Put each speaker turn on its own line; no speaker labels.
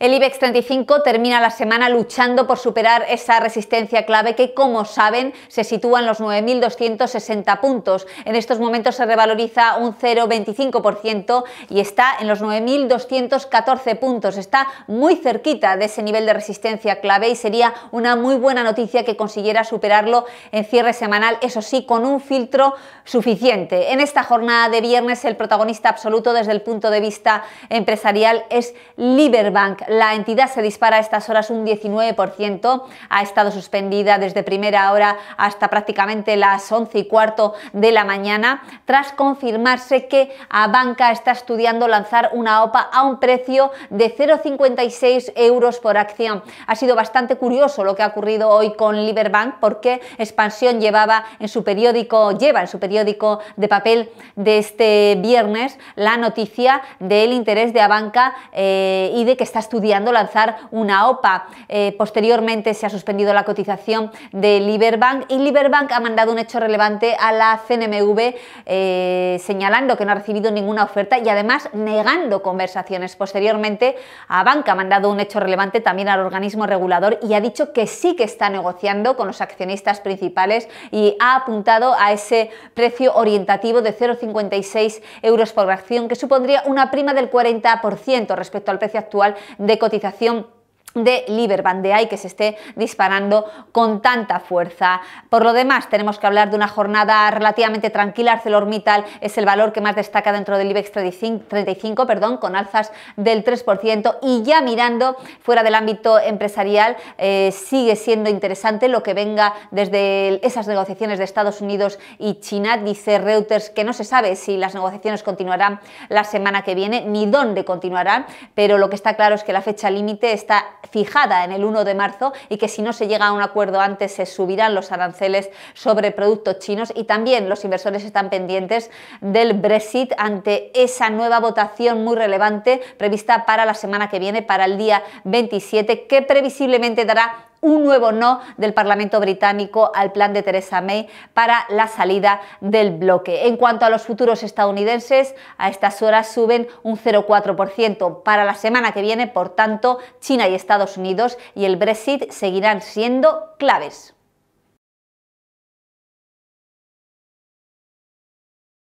El IBEX 35 termina la semana luchando por superar esa resistencia clave que, como saben, se sitúa en los 9.260 puntos. En estos momentos se revaloriza un 0,25% y está en los 9.214 puntos. Está muy cerquita de ese nivel de resistencia clave y sería una muy buena noticia que consiguiera superarlo en cierre semanal, eso sí, con un filtro suficiente. En esta jornada de viernes, el protagonista absoluto desde el punto de vista empresarial es Liberbank la entidad se dispara a estas horas un 19%, ha estado suspendida desde primera hora hasta prácticamente las 11 y cuarto de la mañana, tras confirmarse que Abanca está estudiando lanzar una OPA a un precio de 0,56 euros por acción. Ha sido bastante curioso lo que ha ocurrido hoy con Liberbank porque Expansión llevaba en su periódico, lleva en su periódico de papel de este viernes la noticia del interés de Abanca eh, y de que está estudiando estudiando lanzar una OPA. Eh, posteriormente se ha suspendido la cotización de Liberbank y Liberbank ha mandado un hecho relevante a la CNMV eh, señalando que no ha recibido ninguna oferta y además negando conversaciones. Posteriormente, a Banca ha mandado un hecho relevante también al organismo regulador y ha dicho que sí que está negociando con los accionistas principales y ha apuntado a ese precio orientativo de 0,56 euros por acción que supondría una prima del 40% respecto al precio actual de de cotización de ahí que se esté disparando con tanta fuerza. Por lo demás, tenemos que hablar de una jornada relativamente tranquila. ArcelorMittal es el valor que más destaca dentro del IBEX 35, 35 perdón, con alzas del 3% y ya mirando fuera del ámbito empresarial eh, sigue siendo interesante lo que venga desde esas negociaciones de Estados Unidos y China. Dice Reuters que no se sabe si las negociaciones continuarán la semana que viene ni dónde continuarán, pero lo que está claro es que la fecha límite está fijada en el 1 de marzo y que si no se llega a un acuerdo antes se subirán los aranceles sobre productos chinos y también los inversores están pendientes del Brexit ante esa nueva votación muy relevante prevista para la semana que viene, para el día 27, que previsiblemente dará un nuevo no del Parlamento británico al plan de Theresa May para la salida del bloque. En cuanto a los futuros estadounidenses, a estas horas suben un 0,4% para la semana que viene, por tanto, China y Estados Unidos y el Brexit seguirán siendo claves.